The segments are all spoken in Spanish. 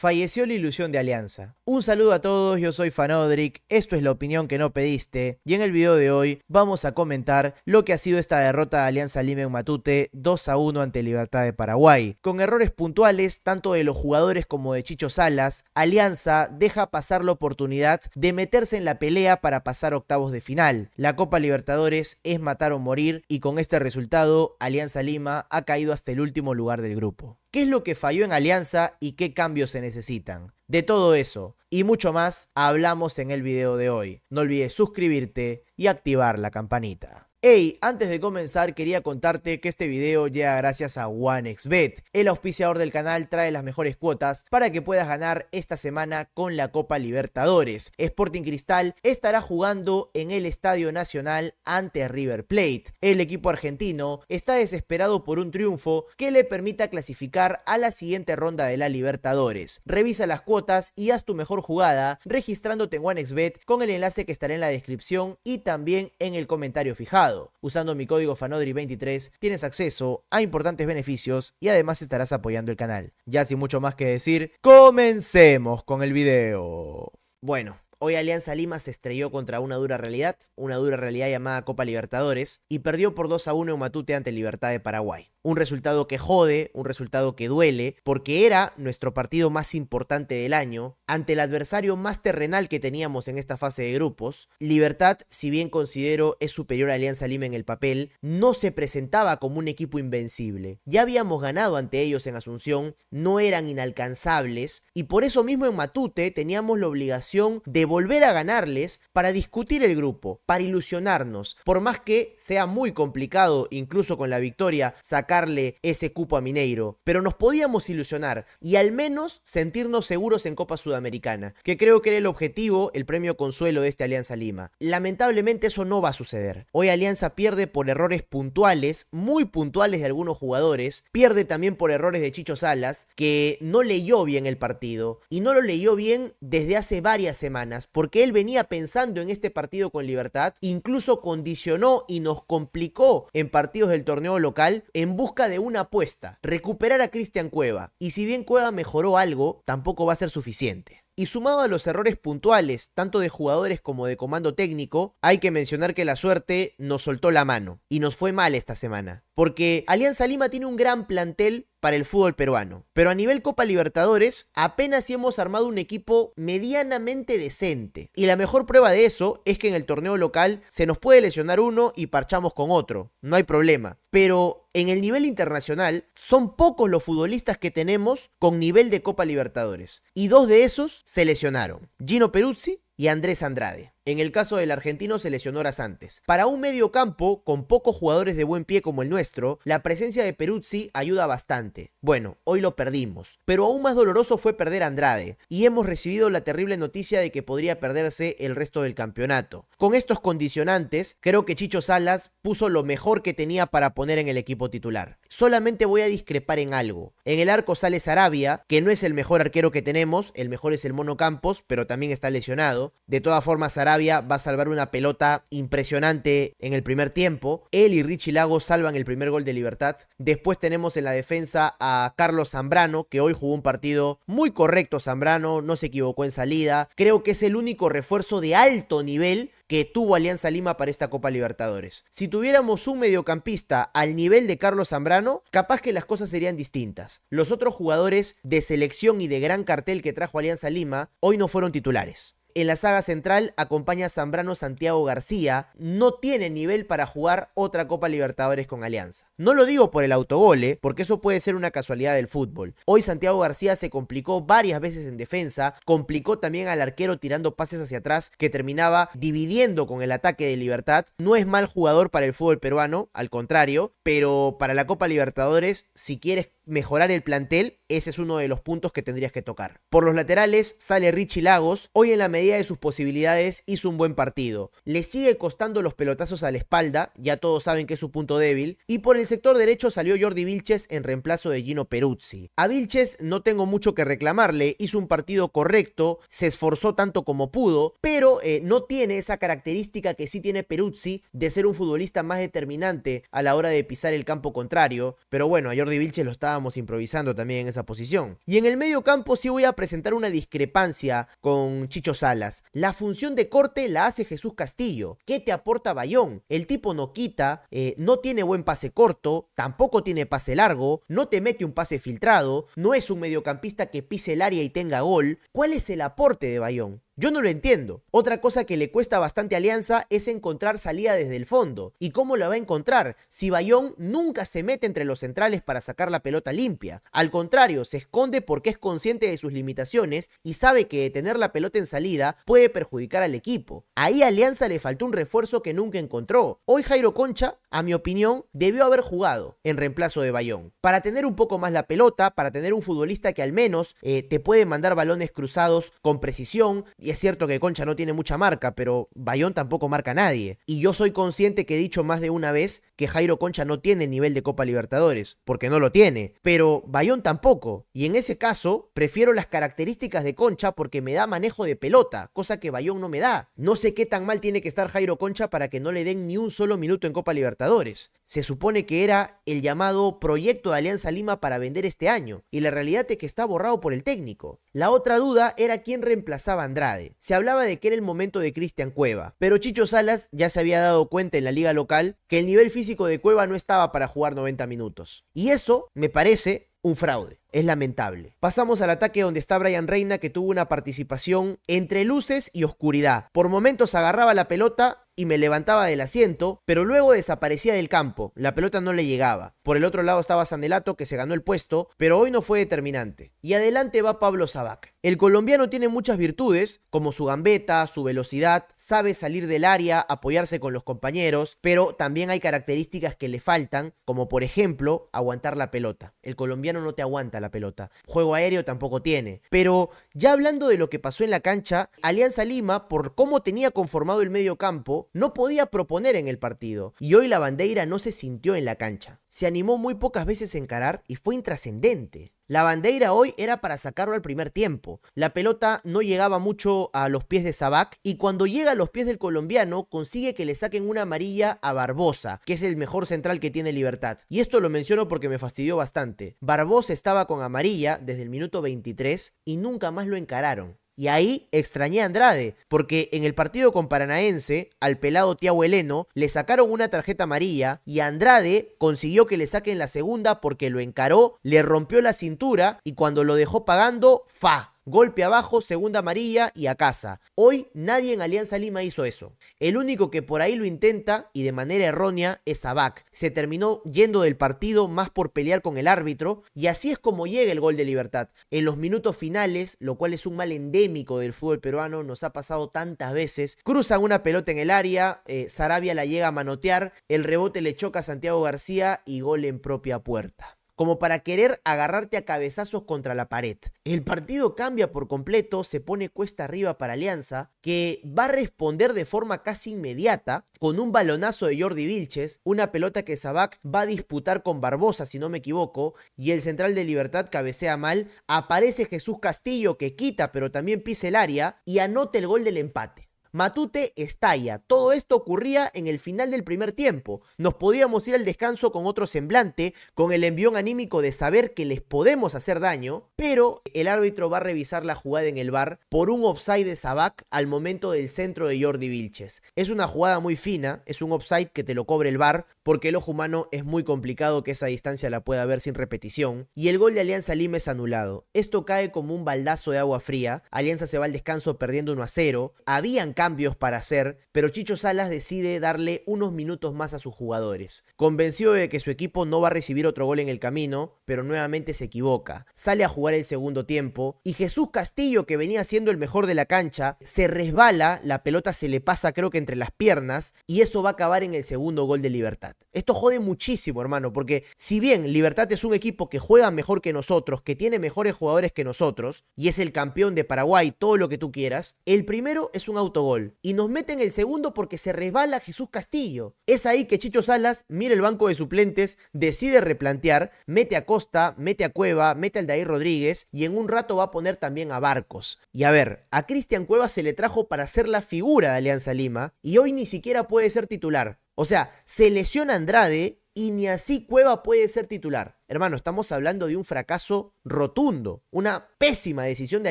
Falleció la ilusión de Alianza. Un saludo a todos, yo soy Fanodric, esto es la opinión que no pediste y en el video de hoy vamos a comentar lo que ha sido esta derrota de Alianza Lima en Matute 2 a 1 ante Libertad de Paraguay. Con errores puntuales tanto de los jugadores como de Chicho Salas, Alianza deja pasar la oportunidad de meterse en la pelea para pasar octavos de final. La Copa Libertadores es matar o morir y con este resultado Alianza Lima ha caído hasta el último lugar del grupo qué es lo que falló en Alianza y qué cambios se necesitan. De todo eso y mucho más hablamos en el video de hoy. No olvides suscribirte y activar la campanita. Hey, antes de comenzar quería contarte que este video llega gracias a OneXBet. El auspiciador del canal trae las mejores cuotas para que puedas ganar esta semana con la Copa Libertadores. Sporting Cristal estará jugando en el Estadio Nacional ante River Plate. El equipo argentino está desesperado por un triunfo que le permita clasificar a la siguiente ronda de la Libertadores. Revisa las cuotas y haz tu mejor jugada registrándote en OneXBet con el enlace que estará en la descripción y también en el comentario fijado. Usando mi código FANODRI23 tienes acceso a importantes beneficios y además estarás apoyando el canal. Ya sin mucho más que decir, comencemos con el video. Bueno, Hoy Alianza Lima se estrelló contra una dura realidad, una dura realidad llamada Copa Libertadores, y perdió por 2 a 1 en Matute ante Libertad de Paraguay. Un resultado que jode, un resultado que duele, porque era nuestro partido más importante del año, ante el adversario más terrenal que teníamos en esta fase de grupos. Libertad, si bien considero es superior a Alianza Lima en el papel, no se presentaba como un equipo invencible. Ya habíamos ganado ante ellos en Asunción, no eran inalcanzables, y por eso mismo en Matute teníamos la obligación de volver a ganarles para discutir el grupo, para ilusionarnos, por más que sea muy complicado, incluso con la victoria, sacarle ese cupo a Mineiro, pero nos podíamos ilusionar y al menos sentirnos seguros en Copa Sudamericana, que creo que era el objetivo, el premio consuelo de este Alianza Lima. Lamentablemente eso no va a suceder. Hoy Alianza pierde por errores puntuales, muy puntuales de algunos jugadores, pierde también por errores de Chicho Salas, que no leyó bien el partido y no lo leyó bien desde hace varias semanas porque él venía pensando en este partido con Libertad, incluso condicionó y nos complicó en partidos del torneo local en busca de una apuesta, recuperar a Cristian Cueva. Y si bien Cueva mejoró algo, tampoco va a ser suficiente. Y sumado a los errores puntuales, tanto de jugadores como de comando técnico, hay que mencionar que la suerte nos soltó la mano y nos fue mal esta semana. Porque Alianza Lima tiene un gran plantel para el fútbol peruano. Pero a nivel Copa Libertadores, apenas hemos armado un equipo medianamente decente. Y la mejor prueba de eso es que en el torneo local se nos puede lesionar uno y parchamos con otro. No hay problema. Pero en el nivel internacional, son pocos los futbolistas que tenemos con nivel de Copa Libertadores. Y dos de esos se lesionaron, Gino Peruzzi y Andrés Andrade. En el caso del argentino se lesionó horas antes. Para un medio campo, con pocos jugadores de buen pie como el nuestro, la presencia de Peruzzi ayuda bastante. Bueno, hoy lo perdimos. Pero aún más doloroso fue perder a Andrade, y hemos recibido la terrible noticia de que podría perderse el resto del campeonato. Con estos condicionantes, creo que Chicho Salas puso lo mejor que tenía para poner en el equipo titular. Solamente voy a discrepar en algo. En el arco sale Sarabia, que no es el mejor arquero que tenemos, el mejor es el Mono Campos, pero también está lesionado. De todas formas, Sarabia va a salvar una pelota impresionante en el primer tiempo. Él y Richie Lago salvan el primer gol de Libertad. Después tenemos en la defensa a Carlos Zambrano, que hoy jugó un partido muy correcto Zambrano, no se equivocó en salida. Creo que es el único refuerzo de alto nivel que tuvo Alianza Lima para esta Copa Libertadores. Si tuviéramos un mediocampista al nivel de Carlos Zambrano, capaz que las cosas serían distintas. Los otros jugadores de selección y de gran cartel que trajo Alianza Lima hoy no fueron titulares. En la saga central acompaña a Zambrano Santiago García, no tiene nivel para jugar otra Copa Libertadores con Alianza. No lo digo por el autogole, porque eso puede ser una casualidad del fútbol. Hoy Santiago García se complicó varias veces en defensa, complicó también al arquero tirando pases hacia atrás que terminaba dividiendo con el ataque de Libertad. No es mal jugador para el fútbol peruano, al contrario, pero para la Copa Libertadores, si quieres mejorar el plantel, ese es uno de los puntos que tendrías que tocar. Por los laterales sale Richie Lagos, hoy en la medida de sus posibilidades hizo un buen partido. Le sigue costando los pelotazos a la espalda, ya todos saben que es su punto débil, y por el sector derecho salió Jordi Vilches en reemplazo de Gino Peruzzi. A Vilches no tengo mucho que reclamarle, hizo un partido correcto, se esforzó tanto como pudo, pero eh, no tiene esa característica que sí tiene Peruzzi de ser un futbolista más determinante a la hora de pisar el campo contrario, pero bueno, a Jordi Vilches lo estaba vamos improvisando también en esa posición. Y en el medio campo sí voy a presentar una discrepancia con Chicho Salas. La función de corte la hace Jesús Castillo. ¿Qué te aporta Bayón? El tipo no quita, eh, no tiene buen pase corto, tampoco tiene pase largo, no te mete un pase filtrado, no es un mediocampista que pise el área y tenga gol. ¿Cuál es el aporte de Bayón? Yo no lo entiendo. Otra cosa que le cuesta bastante a Alianza es encontrar salida desde el fondo. ¿Y cómo la va a encontrar si Bayón nunca se mete entre los centrales para sacar la pelota limpia? Al contrario, se esconde porque es consciente de sus limitaciones y sabe que tener la pelota en salida puede perjudicar al equipo. Ahí a Alianza le faltó un refuerzo que nunca encontró. Hoy Jairo Concha, a mi opinión, debió haber jugado en reemplazo de Bayón. Para tener un poco más la pelota, para tener un futbolista que al menos eh, te puede mandar balones cruzados con precisión es cierto que Concha no tiene mucha marca, pero Bayón tampoco marca a nadie. Y yo soy consciente que he dicho más de una vez que Jairo Concha no tiene nivel de Copa Libertadores, porque no lo tiene. Pero Bayón tampoco. Y en ese caso, prefiero las características de Concha porque me da manejo de pelota, cosa que Bayón no me da. No sé qué tan mal tiene que estar Jairo Concha para que no le den ni un solo minuto en Copa Libertadores. Se supone que era el llamado proyecto de Alianza Lima para vender este año. Y la realidad es que está borrado por el técnico. La otra duda era quién reemplazaba a Andrade. Se hablaba de que era el momento de Cristian Cueva, pero Chicho Salas ya se había dado cuenta en la liga local que el nivel físico de Cueva no estaba para jugar 90 minutos. Y eso me parece un fraude. Es lamentable. Pasamos al ataque donde está Brian Reina que tuvo una participación entre luces y oscuridad. Por momentos agarraba la pelota y me levantaba del asiento, pero luego desaparecía del campo. La pelota no le llegaba. Por el otro lado estaba Sandelato, que se ganó el puesto, pero hoy no fue determinante. Y adelante va Pablo Sabac. El colombiano tiene muchas virtudes, como su gambeta, su velocidad, sabe salir del área, apoyarse con los compañeros, pero también hay características que le faltan, como por ejemplo aguantar la pelota. El colombiano no te aguanta la pelota. Juego aéreo tampoco tiene. Pero ya hablando de lo que pasó en la cancha, Alianza Lima, por cómo tenía conformado el medio campo, no podía proponer en el partido. Y hoy la bandera no se sintió en la cancha. Se animó muy pocas veces a encarar y fue intrascendente. La bandeira hoy era para sacarlo al primer tiempo. La pelota no llegaba mucho a los pies de Sabac y cuando llega a los pies del colombiano consigue que le saquen una amarilla a Barbosa, que es el mejor central que tiene Libertad. Y esto lo menciono porque me fastidió bastante. Barbosa estaba con amarilla desde el minuto 23 y nunca más lo encararon. Y ahí extrañé a Andrade, porque en el partido con Paranaense, al pelado Tiago Heleno, le sacaron una tarjeta amarilla y Andrade consiguió que le saquen la segunda porque lo encaró, le rompió la cintura y cuando lo dejó pagando, fa, golpe abajo, segunda amarilla y a casa. Hoy nadie en Alianza Lima hizo eso. El único que por ahí lo intenta y de manera errónea es Abac. Se terminó yendo del partido más por pelear con el árbitro y así es como llega el gol de libertad. En los minutos finales, lo cual es un mal endémico del fútbol peruano, nos ha pasado tantas veces, cruzan una pelota en el área, saravia eh, Sarabia la llega a manotear, el rebote le choca a Santiago García y gol en propia puerta como para querer agarrarte a cabezazos contra la pared. El partido cambia por completo, se pone cuesta arriba para Alianza, que va a responder de forma casi inmediata con un balonazo de Jordi Vilches, una pelota que Sabac va a disputar con Barbosa, si no me equivoco, y el central de Libertad cabecea mal, aparece Jesús Castillo que quita pero también pisa el área y anota el gol del empate. Matute estalla. Todo esto ocurría en el final del primer tiempo. Nos podíamos ir al descanso con otro semblante, con el envión anímico de saber que les podemos hacer daño, pero el árbitro va a revisar la jugada en el bar por un offside de Sabac al momento del centro de Jordi Vilches. Es una jugada muy fina, es un offside que te lo cobre el bar, porque el ojo humano es muy complicado que esa distancia la pueda ver sin repetición, y el gol de Alianza Lima es anulado. Esto cae como un baldazo de agua fría, Alianza se va al descanso perdiendo 1 a 0, habían cambios para hacer, pero Chicho Salas decide darle unos minutos más a sus jugadores, convencido de que su equipo no va a recibir otro gol en el camino, pero nuevamente se equivoca, sale a jugar el segundo tiempo, y Jesús Castillo, que venía siendo el mejor de la cancha, se resbala, la pelota se le pasa creo que entre las piernas, y eso va a acabar en el segundo gol de libertad. Esto jode muchísimo, hermano, porque si bien Libertad es un equipo que juega mejor que nosotros, que tiene mejores jugadores que nosotros, y es el campeón de Paraguay, todo lo que tú quieras, el primero es un autogol. Y nos meten el segundo porque se resbala Jesús Castillo. Es ahí que Chicho Salas mira el banco de suplentes, decide replantear, mete a Costa, mete a Cueva, mete al Daí Rodríguez, y en un rato va a poner también a Barcos. Y a ver, a Cristian Cueva se le trajo para ser la figura de Alianza Lima, y hoy ni siquiera puede ser titular. O sea, se lesiona Andrade y ni así Cueva puede ser titular. Hermano, estamos hablando de un fracaso rotundo, una pésima decisión de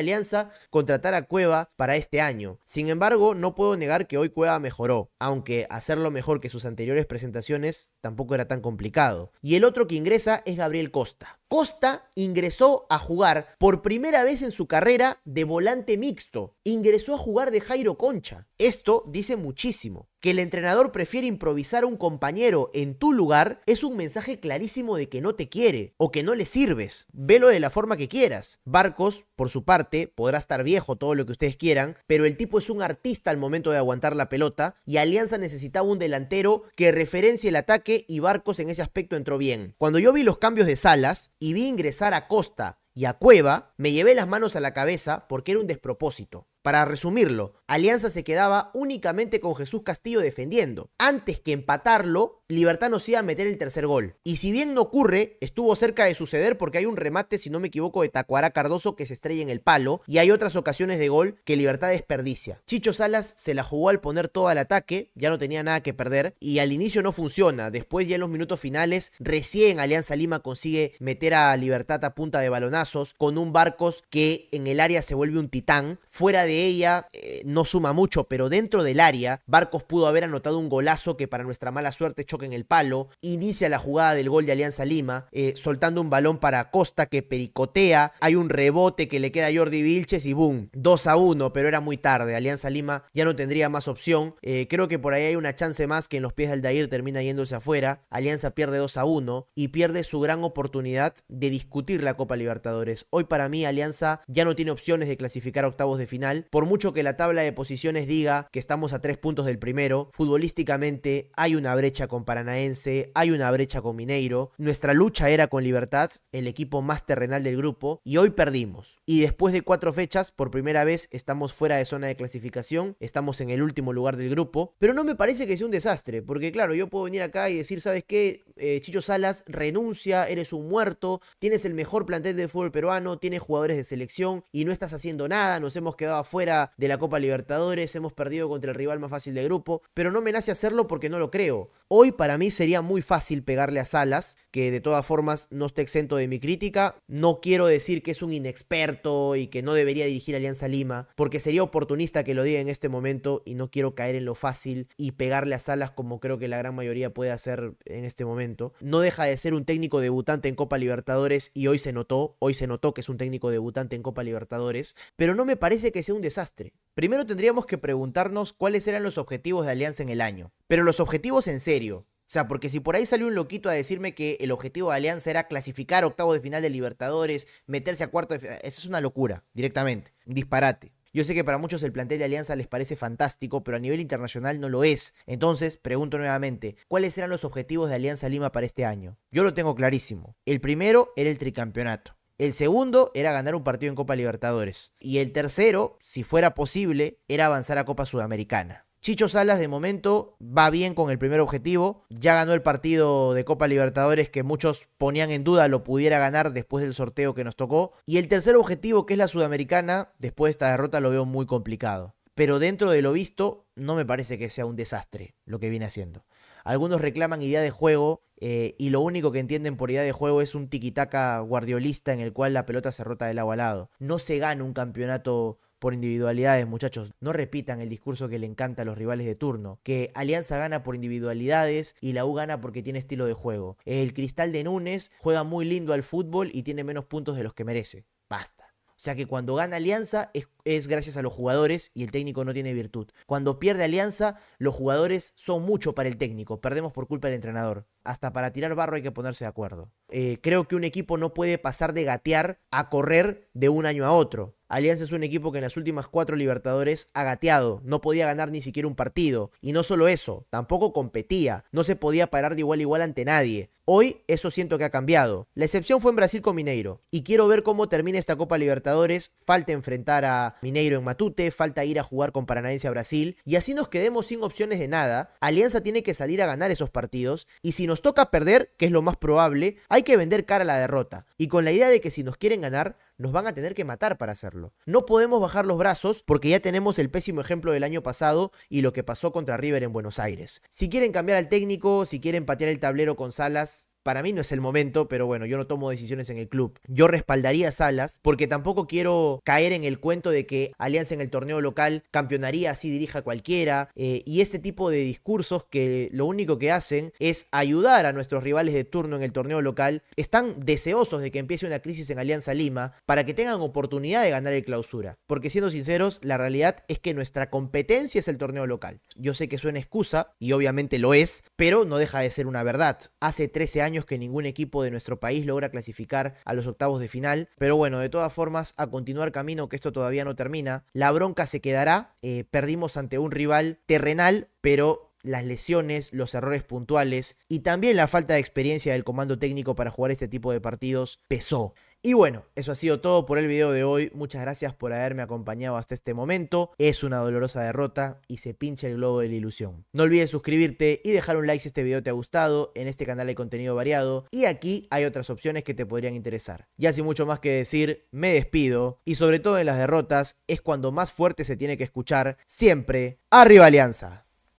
Alianza contratar a Cueva para este año. Sin embargo, no puedo negar que hoy Cueva mejoró, aunque hacerlo mejor que sus anteriores presentaciones tampoco era tan complicado. Y el otro que ingresa es Gabriel Costa. Costa ingresó a jugar por primera vez en su carrera de volante mixto. Ingresó a jugar de Jairo Concha. Esto dice muchísimo. Que el entrenador prefiere improvisar a un compañero en tu lugar es un mensaje clarísimo de que no te quiere o que no le sirves. Velo de la forma que quieras. Barcos, por su parte, podrá estar viejo, todo lo que ustedes quieran, pero el tipo es un artista al momento de aguantar la pelota y Alianza necesitaba un delantero que referencie el ataque y Barcos en ese aspecto entró bien. Cuando yo vi los cambios de Salas y vi ingresar a Costa y a Cueva, me llevé las manos a la cabeza porque era un despropósito. Para resumirlo, Alianza se quedaba únicamente con Jesús Castillo defendiendo. Antes que empatarlo, Libertad nos iba a meter el tercer gol. Y si bien no ocurre, estuvo cerca de suceder porque hay un remate, si no me equivoco, de Tacuará Cardoso que se estrella en el palo y hay otras ocasiones de gol que Libertad desperdicia. Chicho Salas se la jugó al poner todo al ataque, ya no tenía nada que perder y al inicio no funciona. Después ya en los minutos finales, recién Alianza Lima consigue meter a Libertad a punta de balonazos con un Barcos que en el área se vuelve un titán. Fuera de ella eh, no suma mucho, pero dentro del área, Barcos pudo haber anotado un golazo que para nuestra mala suerte choca en el palo, inicia la jugada del gol de Alianza Lima, eh, soltando un balón para Costa que pericotea, hay un rebote que le queda a Jordi Vilches y boom, 2 a 1, pero era muy tarde, Alianza Lima ya no tendría más opción, eh, creo que por ahí hay una chance más que en los pies de Aldair termina yéndose afuera, Alianza pierde 2 a 1 y pierde su gran oportunidad de discutir la Copa Libertadores. Hoy para mí Alianza ya no tiene opciones de clasificar a octavos de final por mucho que la tabla de posiciones diga que estamos a tres puntos del primero, futbolísticamente hay una brecha con Paranaense, hay una brecha con Mineiro, nuestra lucha era con Libertad, el equipo más terrenal del grupo, y hoy perdimos. Y después de cuatro fechas, por primera vez estamos fuera de zona de clasificación, estamos en el último lugar del grupo, pero no me parece que sea un desastre, porque claro, yo puedo venir acá y decir, ¿sabes qué? Eh, Chicho Salas renuncia, eres un muerto, tienes el mejor plantel de fútbol peruano, tienes jugadores de selección y no estás haciendo nada, nos hemos quedado fuera de la Copa Libertadores, hemos perdido contra el rival más fácil de grupo, pero no me nace hacerlo porque no lo creo. Hoy para mí sería muy fácil pegarle a Salas, que de todas formas no esté exento de mi crítica. No quiero decir que es un inexperto y que no debería dirigir Alianza Lima, porque sería oportunista que lo diga en este momento y no quiero caer en lo fácil y pegarle a Salas como creo que la gran mayoría puede hacer en este momento. No deja de ser un técnico debutante en Copa Libertadores y hoy se notó, hoy se notó que es un técnico debutante en Copa Libertadores, pero no me parece que sea un un desastre. Primero tendríamos que preguntarnos cuáles eran los objetivos de Alianza en el año. Pero los objetivos en serio. O sea, porque si por ahí salió un loquito a decirme que el objetivo de Alianza era clasificar octavo de final de Libertadores, meterse a cuarto de final, eso es una locura, directamente, disparate. Yo sé que para muchos el plantel de Alianza les parece fantástico, pero a nivel internacional no lo es. Entonces, pregunto nuevamente, ¿cuáles eran los objetivos de Alianza Lima para este año? Yo lo tengo clarísimo. El primero era el tricampeonato. El segundo era ganar un partido en Copa Libertadores. Y el tercero, si fuera posible, era avanzar a Copa Sudamericana. Chicho Salas de momento va bien con el primer objetivo, ya ganó el partido de Copa Libertadores que muchos ponían en duda lo pudiera ganar después del sorteo que nos tocó, y el tercer objetivo que es la Sudamericana, después de esta derrota lo veo muy complicado, pero dentro de lo visto no me parece que sea un desastre lo que viene haciendo. Algunos reclaman idea de juego eh, y lo único que entienden por idea de juego es un tiquitaca guardiolista en el cual la pelota se rota del lado al lado. No se gana un campeonato por individualidades, muchachos. No repitan el discurso que le encanta a los rivales de turno, que Alianza gana por individualidades y la U gana porque tiene estilo de juego. El Cristal de Núñez juega muy lindo al fútbol y tiene menos puntos de los que merece. Basta. O sea que cuando gana Alianza es, es, gracias a los jugadores y el técnico no tiene virtud. Cuando pierde Alianza, los jugadores son mucho para el técnico. Perdemos por culpa del entrenador hasta para tirar barro hay que ponerse de acuerdo. Eh, creo que un equipo no puede pasar de gatear a correr de un año a otro. Alianza es un equipo que en las últimas cuatro Libertadores ha gateado, no podía ganar ni siquiera un partido. Y no solo eso, tampoco competía, no se podía parar de igual a igual ante nadie. Hoy eso siento que ha cambiado. La excepción fue en Brasil con Mineiro. Y quiero ver cómo termina esta Copa Libertadores. Falta enfrentar a Mineiro en Matute, falta ir a jugar con Paranaense a Brasil. Y así nos quedemos sin opciones de nada. Alianza tiene que salir a ganar esos partidos. Y si nos toca perder, que es lo más probable, hay que vender cara a la derrota, y con la idea de que si nos quieren ganar, nos van a tener que matar para hacerlo. No podemos bajar los brazos porque ya tenemos el pésimo ejemplo del año pasado y lo que pasó contra River en Buenos Aires. Si quieren cambiar al técnico, si quieren patear el tablero con Salas, para mí no es el momento, pero bueno, yo no tomo decisiones en el club. Yo respaldaría a Salas porque tampoco quiero caer en el cuento de que Alianza en el torneo local campeonaría así dirija cualquiera eh, y este tipo de discursos que lo único que hacen es ayudar a nuestros rivales de turno en el torneo local están deseosos de que empiece una crisis en Alianza Lima para que tengan oportunidad de ganar el clausura. Porque siendo sinceros, la realidad es que nuestra competencia es el torneo local. Yo sé que suena excusa y obviamente lo es, pero no deja de ser una verdad. Hace 13 años que ningún equipo de nuestro país logra clasificar a los octavos de final. Pero bueno, de todas formas, a continuar camino, que esto todavía no termina. La bronca se quedará. Eh, perdimos ante un rival terrenal, pero las lesiones, los errores puntuales y también la falta de experiencia del comando técnico para jugar este tipo de partidos pesó. Y bueno, eso ha sido todo por el video de hoy. Muchas gracias por haberme acompañado hasta este momento. Es una dolorosa derrota y se pincha el globo de la ilusión. No olvides suscribirte y dejar un like si este video te ha gustado. En este canal hay contenido variado y aquí hay otras opciones que te podrían interesar. Ya sin mucho más que decir, me despido y sobre todo en las derrotas es cuando más fuerte se tiene que escuchar siempre. ¡Arriba Alianza!